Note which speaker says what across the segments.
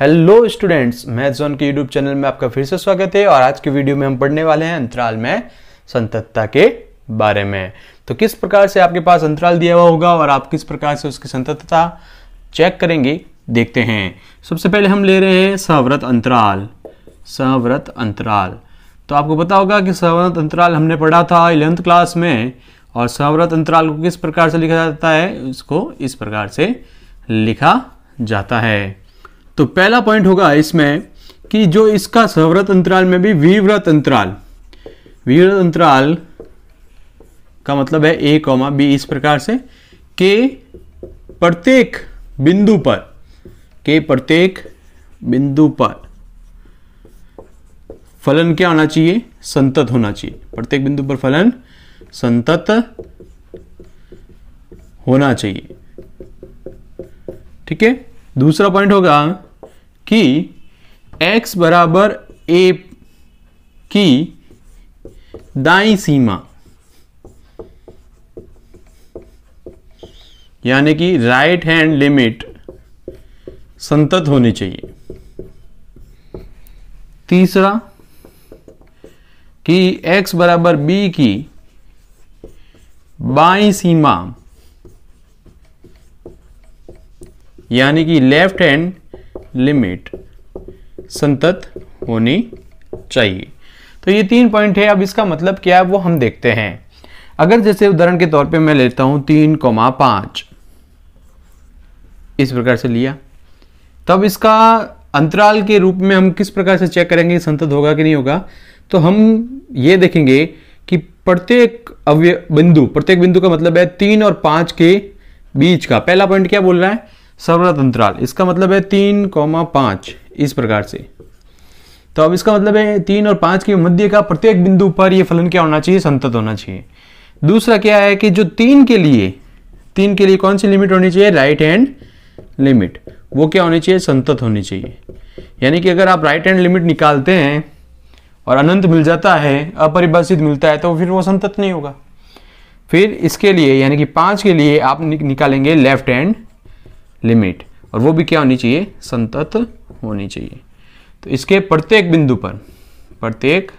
Speaker 1: hello students math zone के YouTube channel में आपका फिर से स्वागत है और आज के वीडियो में हम पढ़ने वाले हैं अंतराल में संतत्ता के बारे में तो किस प्रकार से आपके पास अंतराल दिया हुआ होगा और आप किस प्रकार से उसकी संतत्ता चेक करेंगे देखते हैं सबसे पहले हम ले रहे हैं सहव्रत अंतराल सहव्रत अंतराल तो आपको पता होगा कि सहव्रत अंतराल हमने पढ़ा था इलेवंथ क्लास में और सहव्रत अंतराल को किस प्रकार से लिखा जाता है उसको इस प्रकार से लिखा जाता है तो पहला पॉइंट होगा इसमें कि जो इसका सवरत अंतराल में भी विव्रत अंतराल विव्रत अंतराल का मतलब है ए कौमा बी इस प्रकार से के प्रत्येक बिंदु पर के प्रत्येक बिंदु पर फलन क्या होना चाहिए संतत होना चाहिए प्रत्येक बिंदु पर फलन संतत होना चाहिए ठीक है दूसरा पॉइंट होगा कि x बराबर a की दाई सीमा यानी कि राइट हैंड लिमिट संतत होनी चाहिए तीसरा कि x बराबर b की बाई सीमा यानी कि लेफ्ट हैंड लिमिट संतत होनी चाहिए तो ये तीन पॉइंट है अब इसका मतलब क्या है वो हम देखते हैं अगर जैसे उदाहरण के तौर पे मैं लेता हूं तीन कोमा पांच इस प्रकार से लिया तब इसका अंतराल के रूप में हम किस प्रकार से चेक करेंगे संतत होगा कि नहीं होगा तो हम ये देखेंगे कि प्रत्येक अव्य बिंदु प्रत्येक बिंदु का मतलब है तीन और पांच के बीच का पहला पॉइंट क्या बोल रहा है सवरत अंतराल इसका मतलब है तीन कौमा पाँच इस प्रकार से तो अब इसका मतलब है तीन और पाँच के मध्य का प्रत्येक बिंदु पर यह फलन क्या होना चाहिए संतत होना चाहिए दूसरा क्या है कि जो तीन के लिए तीन के लिए कौन सी लिमिट होनी चाहिए राइट हैंड लिमिट वो क्या होनी चाहिए संतत होनी चाहिए यानी कि अगर आप राइट हैंड लिमिट निकालते हैं और अनंत मिल जाता है अपरिभाषित मिलता है तो फिर वो संतत नहीं होगा फिर इसके लिए यानी कि पाँच के लिए आप निकालेंगे लेफ्ट हैंड लिमिट और वो भी क्या होनी चाहिए संतत होनी चाहिए तो इसके प्रत्येक बिंदु पर प्रत्येक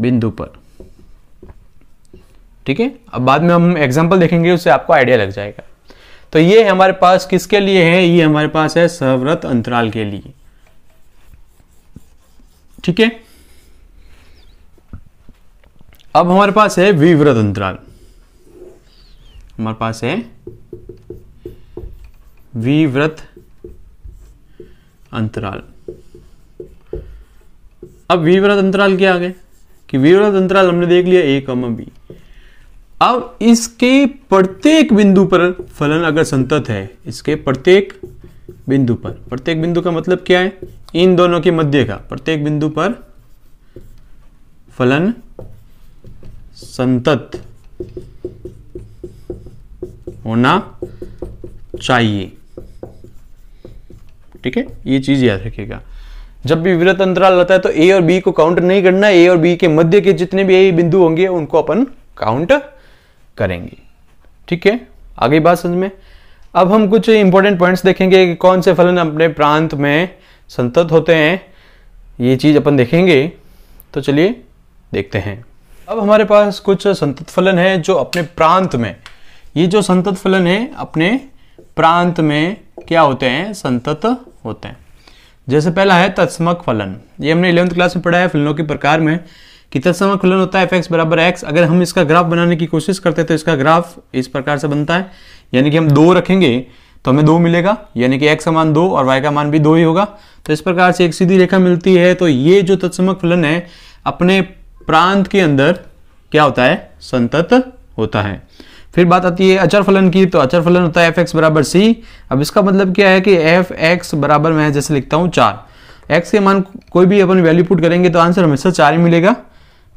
Speaker 1: बिंदु पर ठीक है अब बाद में हम एग्जाम्पल देखेंगे उससे आपको आइडिया लग जाएगा तो ये हमारे पास किसके लिए है ये हमारे पास है सहव्रत अंतराल के लिए ठीक है अब हमारे पास है विव्रत अंतराल हमारे पास है विव्रत अंतराल अब विव्रत अंतराल क्या आ गए कि विव्रत अंतराल हमने देख लिया ए कम बी अब इसके प्रत्येक बिंदु पर फलन अगर संतत है इसके प्रत्येक बिंदु पर प्रत्येक बिंदु का मतलब क्या है इन दोनों के मध्य का प्रत्येक बिंदु पर फलन संतत होना चाहिए ठीक है ये चीज़ याद रखिएगा जब भी विरत अंतराल रहता है तो ए और बी को काउंट नहीं करना ए और बी के मध्य के जितने भी ए बिंदु होंगे उनको अपन काउंट करेंगे ठीक है आगे बात समझ में अब हम कुछ इंपॉर्टेंट पॉइंट्स देखेंगे कि कौन से फलन अपने प्रांत में संतत होते हैं ये चीज़ अपन देखेंगे तो चलिए देखते हैं अब हमारे पास कुछ संतत फलन है जो अपने प्रांत में ये जो संतत फलन है अपने प्रांत में क्या होते हैं संतत होते हैं जैसे पहला है तत्समक फलन ये हमने इलेवंथ क्लास में पढ़ा है फलनों के प्रकार में कि तत्समक फलन होता है एफ एक्स बराबर एक्स अगर हम इसका ग्राफ बनाने की कोशिश करते हैं तो इसका ग्राफ इस प्रकार से बनता है यानी कि हम दो रखेंगे तो हमें दो मिलेगा यानी कि एक्स का मान दो और वाई का मान भी दो ही होगा तो इस प्रकार से एक सीधी रेखा मिलती है तो ये जो तत्समक फलन है अपने प्रांत के अंदर क्या होता है संतत होता है फिर बात आती है अचर फलन की तो अचर फलन होता है एफ एक्स बराबर सी अब इसका मतलब क्या है कि एफ एक्स बराबर मैं जैसे लिखता हूँ चार एक्स के मान कोई भी अपन वैल्यू पुट करेंगे तो आंसर हमेशा चार ही मिलेगा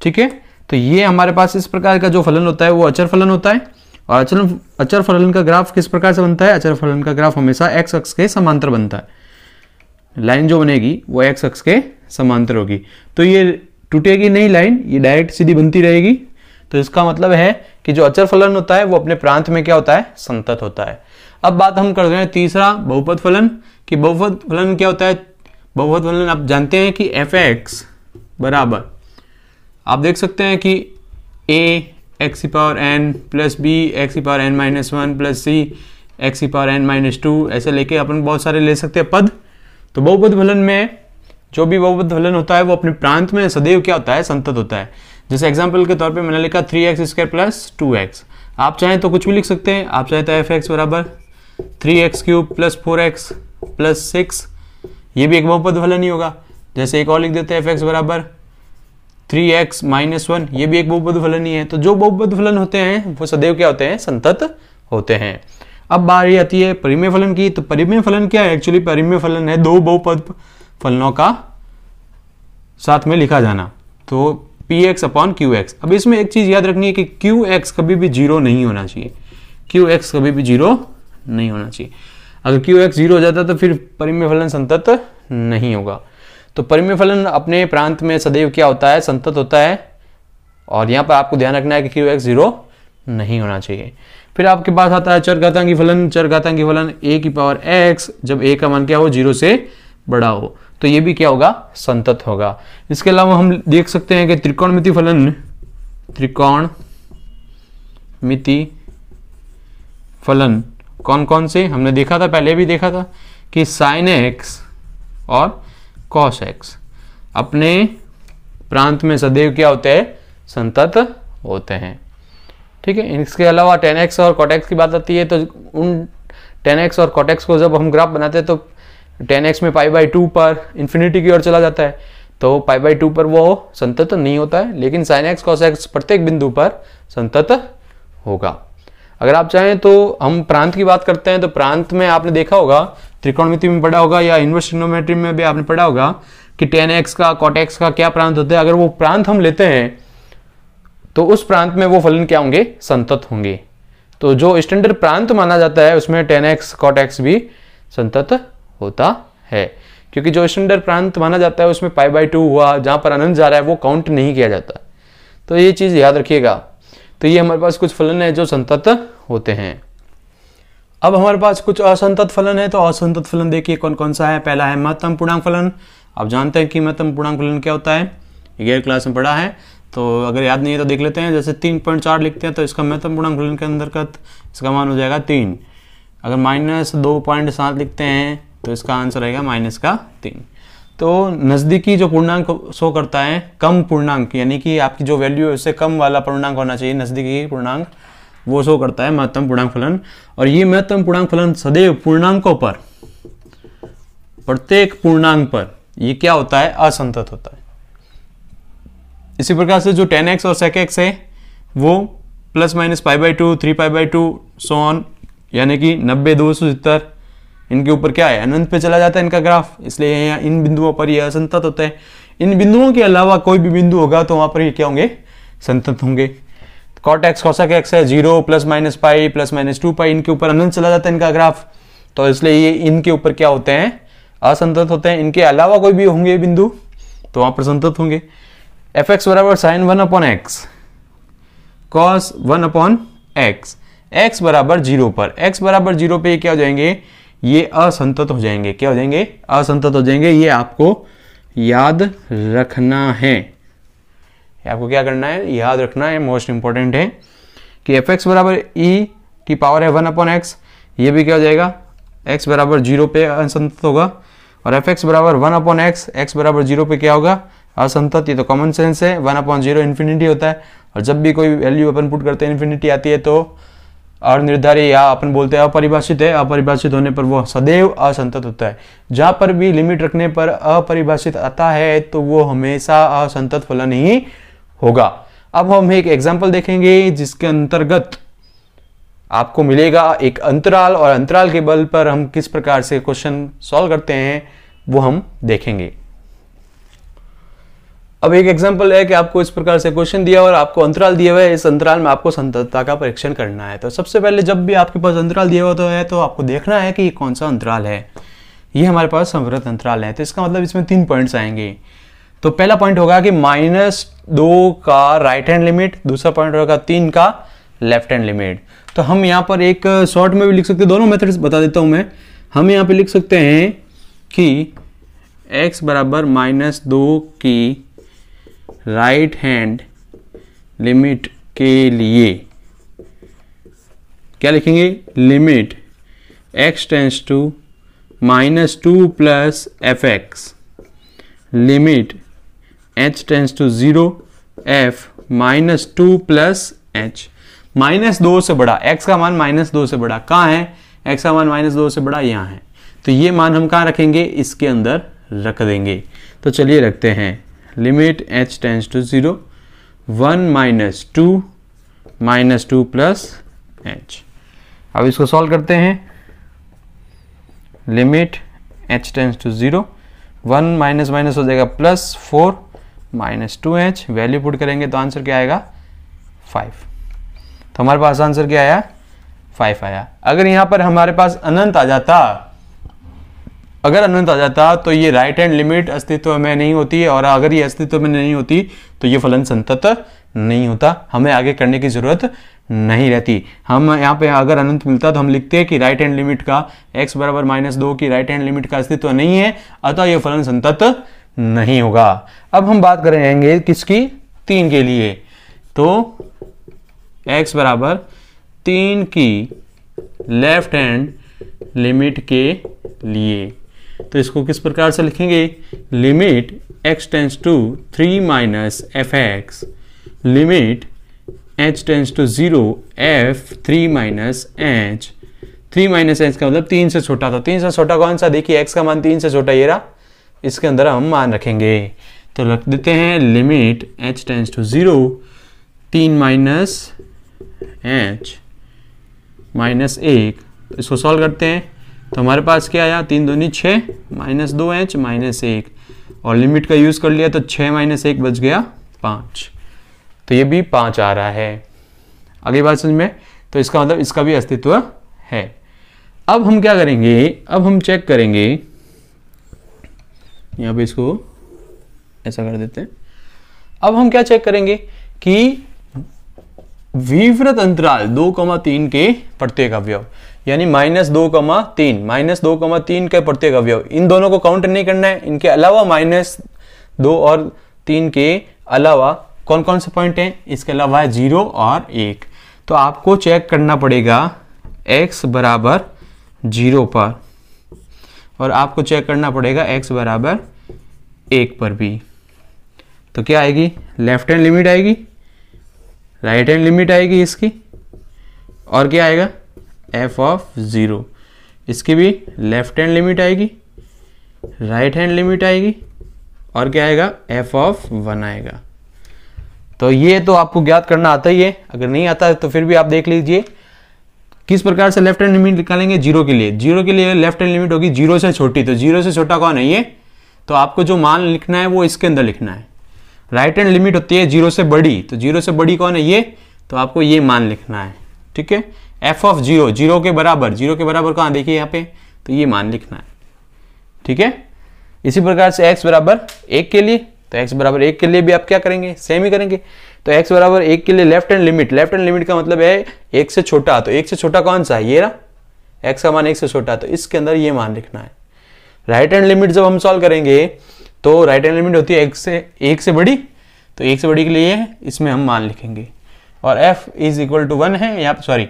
Speaker 1: ठीक है तो ये हमारे पास इस प्रकार का जो फलन होता है वो अचर फलन होता है और अचर अचर फलन का ग्राफ किस प्रकार से बनता है अचर फलन का ग्राफ हमेशा एक्स अक्ष के समांतर बनता है लाइन जो बनेगी वो एक्स अक्ष के समांतर होगी तो ये टूटेगी नहीं लाइन ये डायरेक्ट सीधी बनती रहेगी तो इसका मतलब है कि जो अचर फलन होता है वो अपने प्रांत में क्या होता है संतत होता है अब बात हम कर रहे हैं तीसरा बहुपद फलन कि बहुपद फलन क्या होता है बहुपद फलन आप जानते हैं कि एफ एक्स बराबर आप देख सकते हैं कि a x power n plus b x power n minus one plus c x power n minus two ऐसे लेके अपन बहुत सारे ले सकते हैं पद तो बहुपद फलन में जो भी बहुपद फलन होता है वो अपने प्रांत में सदैव क्या होता है संतत होता है जैसे एग्जाम्पल के तौर पर मैंने लिखा three x square plus two x आप चाहें तो कुछ भी लिख सकते हैं आप चाहें तो एफ एक्स बराबर three x cube plus four x plus six ये भी एक बहुपद वाला नहीं होगा जैसे एक और लिख देते हैं एफ एक्स बराबर थ्री एक्स माइनस वन ये भी एक बहुपद फलन ही है तो जो बहुपद फलन होते हैं वो सदैव क्या होते हैं संतत होते हैं अब बारी आती है परिमेय फलन की तो परिमेय फलन क्या है एक्चुअली परिमेय फलन है दो बहुपद फलनों का साथ में लिखा जाना तो p x upon q x अब इसमें एक चीज़ याद रखनी है कि क्यू एक्स कभी भी जीरो नहीं होना चाहिए क्यू एक्स कभी भी जीरो नहीं होना चाहिए अगर क्यू एक्स जीरो हो जाता तो फिर परिमय फलन संतत नहीं होगा तो परिमय फलन अपने प्रांत में सदैव क्या होता है संतत होता है और यहाँ पर आपको ध्यान रखना है कि क्यू एक्स जीरो नहीं होना चाहिए फिर आपके पास आता है चरघातांकी फलन चरघातांकी फलन ए की पावर एक्स जब ए का मान क्या हो जीरो से बड़ा हो तो ये भी क्या होगा संतत होगा इसके अलावा हम देख सकते हैं कि मिति फलन त्रिकोण मिति फलन कौन कौन से हमने देखा था पहले भी देखा था कि साइन एक्स और कॉस एक्स अपने प्रांत में सदैव क्या होते हैं संतत होते हैं ठीक है इसके अलावा टेन एक्स और कॉटेक्स की बात आती है तो उन टेन एक्स और कॉटेक्स को जब हम ग्राफ बनाते हैं तो टेन एक्स में पाई बाई टू पर इन्फिनिटी की ओर चला जाता है तो पाई बाई टू पर वो संतत नहीं होता है लेकिन साइन एक्स कॉस एक्स प्रत्येक बिंदु पर संतत होगा अगर आप चाहें तो हम प्रांत की बात करते हैं तो प्रांत में आपने देखा होगा त्रिकोणमिति में पढ़ा होगा या इन्वर्स ट्रिग्नोमेट्री में भी आपने पढ़ा होगा कि टेन एक्स का कॉट एक्स का क्या प्रांत होता है अगर वो प्रांत हम लेते हैं तो उस प्रांत में वो फलन क्या होंगे संतत होंगे तो जो स्टैंडर्ड प्रांत माना जाता है उसमें टेन एक्स कॉट एक्स भी संतत होता है क्योंकि जो स्टैंडर्ड प्रांत माना जाता है उसमें पाई बाई टू हुआ जहाँ पर अनंत जा रहा है वो काउंट नहीं किया जाता तो ये चीज़ याद रखिएगा तो ये हमारे पास कुछ फलन है जो संतत होते हैं अब हमारे पास कुछ असंतत फलन है तो असंतत फलन देखिए कौन कौन सा है पहला है महत्तम पूर्णांक फलन आप जानते हैं कि महत्तम पूर्णांक फलन क्या होता है ग्यारह क्लास में पढ़ा है तो अगर याद नहीं है तो देख लेते हैं जैसे तीन पॉइंट चार लिखते हैं तो इसका महत्तम पूर्णांक फलन के अंतर्गत इसका मान हो जाएगा तीन अगर माइनस दो पॉइंट सात लिखते हैं तो इसका आंसर रहेगा माइनस का तीन तो नज़दीकी जो पूर्णांक शो करता है कम पूर्णांक यानी कि आपकी जो वैल्यू है उससे कम वाला पूर्णांक होना चाहिए नज़दीकी पूर्णांक वो शो करता है महत्तम पूर्णांक फलन और ये महत्तम पूर्णांक फलन सदैव पूर्णांकों पर प्रत्येक पूर्णांक पर ये क्या होता है असंतत होता है इसी प्रकार से जो टेन एक्स और सेक एक्स है वो plus minus pi by two three pi by two so on यानी कि नब्बे दो सौ सत्तर इनके ऊपर क्या है अनंत पे चला जाता है इनका ग्राफ इसलिए यहाँ इन बिंदुओं पर यह असंतत होते हैं इन बिंदुओं के अलावा कोई भी बिंदु होगा तो वहां पर ये क्या होंगे संतत होंगे कॉट एक्स कौशक एक्स है zero plus minus pi plus minus two pi इनके ऊपर अनंत चला जाता है इनका ग्राफ तो इसलिए ये इनके ऊपर क्या होते हैं असंतत होते हैं इनके अलावा कोई भी होंगे बिंदु तो वहां पर संतत होंगे एफ एक्स बराबर sine one upon x cos one upon x x बराबर जीरो पर एक्स बराबर जीरो पे क्या हो जाएंगे ये असंतत हो जाएंगे क्या हो जाएंगे असंतत हो जाएंगे ये आपको याद रखना है आपको क्या करना है याद रखना है मोस्ट इंपॉर्टेंट है कि एफ एक्स बराबर ई e की पावर है वन अपॉन एक्स ये भी क्या हो जाएगा एक्स बराबर जीरो पे असंतत होगा और एफ एक्स बराबर वन अपॉन एक्स एक्स बराबर जीरो पे क्या होगा असंतत ये तो कॉमन सेंस है वन अपॉन जीरो इन्फिनिटी होता है और जब भी कोई वैल्यू अपन पुट करते हैं इन्फिनिटी आती है तो अनिर्धारित या अपन बोलते हैं अपरिभाषित है अपरिभाषित होने पर वो सदैव असंतत होता है जहाँ पर भी लिमिट रखने पर अपरिभाषित आता है तो वो हमेशा असंतत फलन ही होगा अब हम एक एग्जाम्पल देखेंगे जिसके अंतर्गत आपको मिलेगा एक अंतराल और अंतराल के बल पर हम किस प्रकार से क्वेश्चन सॉल्व करते हैं वो हम देखेंगे अब एक एग्जाम्पल है कि आपको इस प्रकार से क्वेश्चन दिया और आपको अंतराल दिया हुआ है इस अंतराल में आपको संतता का परीक्षण करना है तो सबसे पहले जब भी आपके पास अंतराल दिया हुआ तो है तो आपको देखना है कि ये कौन सा अंतराल है ये हमारे पास संवृत अंतराल है तो इसका मतलब इसमें तीन पॉइंट्स आएंगे तो पहला पॉइंट होगा कि माइनस दो का राइट हैंड लिमिट दूसरा पॉइंट होगा तीन का लेफ्ट हैंड लिमिट तो हम यहाँ पर एक शॉर्ट में भी लिख सकते हैं दोनों मेथड्स बता देता हूँ मैं हम यहाँ पे लिख सकते हैं कि x बराबर माइनस दो की राइट हैंड लिमिट के लिए क्या लिखेंगे limit x tends to minus two plus f x limit h tends to zero f minus two plus h minus दो से बड़ा एक्स का मान माइनस दो से बड़ा कहाँ है एक्स का मान माइनस दो से बड़ा यहाँ है तो ये मान हम कहाँ रखेंगे इसके अंदर रख देंगे तो चलिए रखते हैं limit h tends to zero one minus two minus two plus h अब इसको सॉल्व करते हैं limit h tends to zero one minus minus हो जाएगा plus four minus two h value put करेंगे तो आंसर क्या आएगा फाइव तो हमारे पास आंसर क्या आया फाइव आया अगर यहाँ पर हमारे पास अनंत आ जाता अगर अनंत आ जाता तो ये राइट हैंड लिमिट अस्तित्व में नहीं होती और अगर ये अस्तित्व में नहीं होती तो ये फलन संतत नहीं होता हमें आगे करने की ज़रूरत नहीं रहती हम यहाँ पे अगर अनंत मिलता तो हम लिखते हैं कि राइट हैंड लिमिट का x बराबर माइनस दो की राइट हैंड लिमिट का अस्तित्व नहीं है अतः यह फलन संतत नहीं होगा अब हम बात करेंगे किसकी तीन के लिए तो x बराबर तीन की लेफ्ट हैंड लिमिट के लिए तो इसको किस प्रकार से लिखेंगे limit x tends to three minus f x limit h tends to zero f three minus h three minus h का मतलब तीन से छोटा था तीन से छोटा कौन सा देखिए x का मान तीन से छोटा ये रहा इसके अंदर हम मान रखेंगे तो रख देते हैं limit h tends to zero तीन माइनस एच माइनस एक तो इसको सॉल्व करते हैं तो हमारे पास क्या आया तीन दूनी छः माइनस दो एच माइनस एक और लिमिट का यूज़ कर लिया तो छः माइनस एक बच गया पाँच तो ये भी पाँच आ रहा है अगली बात समझ में तो इसका मतलब इसका भी अस्तित्व है अब हम क्या करेंगे अब हम चेक करेंगे यहाँ पे इसको ऐसा कर देते हैं अब हम क्या चेक करेंगे कि विव्रत अंतराल दो कमा तीन के प्रत्येक अवयव यानी माइनस दो कमा तीन माइनस दो कमा तीन का प्रत्येक अवयव इन दोनों को काउंट नहीं करना है इनके अलावा माइनस दो और तीन के अलावा कौन कौन से पॉइंट हैं इसके अलावा है जीरो और एक तो आपको चेक करना पड़ेगा एक्स बराबर जीरो पर और आपको चेक करना पड़ेगा एक्स बराबर एक पर भी तो क्या आएगी लेफ्ट हैंड लिमिट आएगी राइट हैंड लिमिट आएगी इसकी और क्या आएगा एफ ऑफ ज़ीरो इसकी भी लेफ्ट हैंड लिमिट आएगी राइट हैंड लिमिट आएगी और क्या आएगा एफ ऑफ वन आएगा तो ये तो आपको ज्ञात करना आता ही है अगर नहीं आता तो फिर भी आप देख लीजिए किस प्रकार से लेफ्ट हैंड लिमिट निकालेंगे जीरो के लिए जीरो के लिए लेफ्ट हैंड लिमिट होगी जीरो से छोटी तो जीरो से छोटा कौन है ये तो आपको जो मान लिखना है वो इसके अंदर लिखना है राइट हैंड लिमिट होती है जीरो से बड़ी तो जीरो से बड़ी कौन है ये तो आपको ये मान लिखना है ठीक है एफ ऑफ जीरो जीरो के बराबर जीरो के बराबर कहाँ देखिए यहाँ पे तो ये मान लिखना है ठीक है इसी प्रकार से एक्स बराबर एक के लिए तो एक्स बराबर एक के लिए भी आप क्या करेंगे सेम ही करेंगे तो एक्स बराबर एक के लिए left hand limit left hand limit का मतलब है एक से छोटा तो एक से छोटा कौन सा है ये ना एक्स का मान एक से छोटा तो इसके अंदर ये मान लिखना है राइट हैंड लिमिट जब हम सॉल्व करेंगे तो राइट हैंड लिमिट होती है एक से एक से बड़ी तो एक से बड़ी के लिए इसमें हम मान लिखेंगे और f is equal to one है यहाँ सॉरी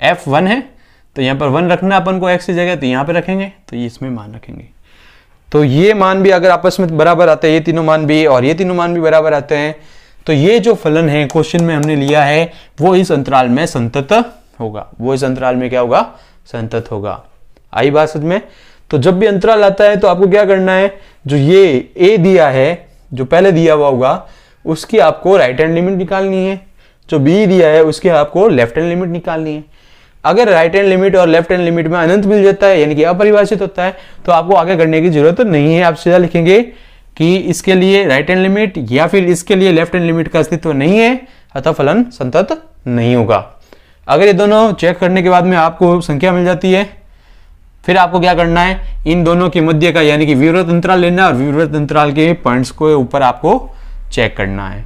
Speaker 1: एफ वन है तो यहाँ पर वन रखना अपन को एक्स की जगह तो यहाँ पर रखेंगे तो ये इसमें मान रखेंगे तो ये मान भी अगर आपस में बराबर आते हैं ये तीनों मान भी और ये तीनों मान भी बराबर आते हैं तो ये जो फलन है क्वेश्चन में हमने लिया है वो इस अंतराल में संतत होगा वो इस अंतराल में क्या होगा संतत होगा आई बात समझ में तो जब भी अंतराल आता है तो आपको क्या करना है जो ये ए दिया है जो पहले दिया हुआ होगा उसकी आपको राइट हैंड लिमिट निकालनी है जो बी दिया है उसकी आपको लेफ्ट हैंड लिमिट निकालनी है अगर राइट हैंड लिमिट और लेफ्ट हैंड लिमिट में अनंत मिल जाता है यानी कि अपरिभाषित होता है तो आपको आगे करने की जरूरत तो नहीं है आप सीधा लिखेंगे कि इसके लिए राइट हैंड लिमिट या फिर इसके लिए लेफ्ट हैंड लिमिट का अस्तित्व नहीं है अतः फलन संतत नहीं होगा अगर ये दोनों चेक करने के बाद में आपको संख्या मिल जाती है फिर आपको क्या करना है इन दोनों के मध्य का यानी कि विवृत अंतराल लेना और विवृत अंतराल के पॉइंट्स को ऊपर आपको चेक करना है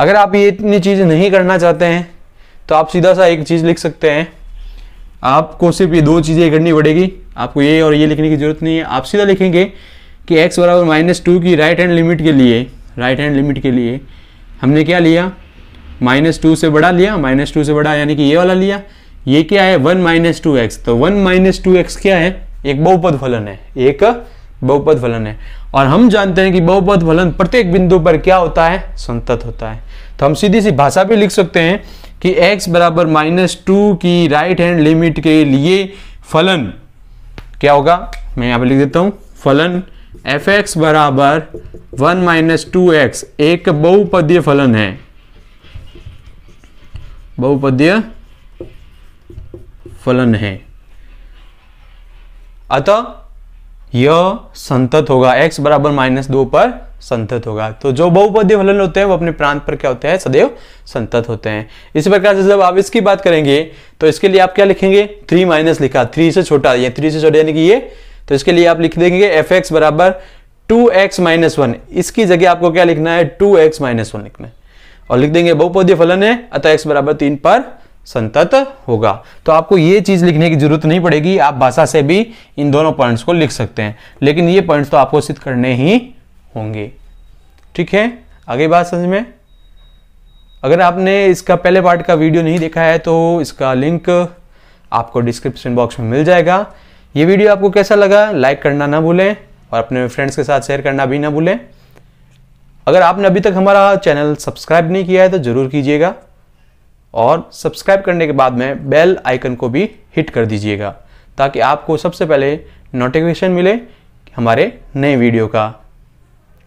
Speaker 1: अगर आप ये इतनी चीज़ नहीं करना चाहते हैं तो आप सीधा सा एक चीज़ लिख सकते हैं आपको सिर्फ ये दो चीज़ें करनी पड़ेगी आपको ये और ये लिखने की जरूरत नहीं है आप सीधा लिखेंगे कि x बराबर माइनस टू की राइट हैंड लिमिट के लिए राइट हैंड लिमिट के लिए हमने क्या लिया माइनस टू से बड़ा लिया माइनस टू से बड़ा यानी कि ये वाला लिया ये क्या है वन माइनस टू एक्स तो वन माइनस टू एक्स क्या है एक बहुपद फलन है एक बहुपद फलन है और हम जानते हैं कि बहुपद फलन प्रत्येक बिंदु पर क्या होता है संतत होता है तो हम सीधी सी भाषा भी लिख सकते हैं कि x बराबर माइनस टू की राइट हैंड लिमिट के लिए फलन क्या होगा मैं यहां पर लिख देता हूं फलन एफ एक्स बराबर वन माइनस टू एक्स एक बहुपदीय फलन है बहुपदीय फलन है अतः यह संतत होगा x बराबर माइनस दो पर संतत होगा तो जो बहुपदी फलन होते हैं वो अपने प्रांत पर क्या होते हैं सदैव संतत होते हैं इसी प्रकार से जब आप इसकी बात करेंगे तो इसके लिए आप क्या लिखेंगे थ्री माइनस लिखा थ्री से छोटा ये थ्री से छोटा यानी कि ये तो इसके लिए आप लिख देंगे एफ एक्स बराबर टू एक्स माइनस वन इसकी जगह आपको क्या लिखना है टू एक्स माइनस वन लिखना है और लिख देंगे बहुपदी फलन है अतः एक्स बराबर तीन पर संतत होगा तो आपको ये चीज लिखने की जरूरत नहीं पड़ेगी आप भाषा से भी इन दोनों पॉइंट्स को लिख सकते हैं लेकिन ये पॉइंट्स तो आपको सिद्ध करने ही होंगे ठीक है आगे बात समझ में अगर आपने इसका पहले पार्ट का वीडियो नहीं देखा है तो इसका लिंक आपको डिस्क्रिप्शन बॉक्स में मिल जाएगा ये वीडियो आपको कैसा लगा लाइक करना ना भूलें और अपने फ्रेंड्स के साथ शेयर करना भी ना भूलें अगर आपने अभी तक हमारा चैनल सब्सक्राइब नहीं किया है तो ज़रूर कीजिएगा और सब्सक्राइब करने के बाद में बेल आइकन को भी हिट कर दीजिएगा ताकि आपको सबसे पहले नोटिफिकेशन मिले हमारे नए वीडियो का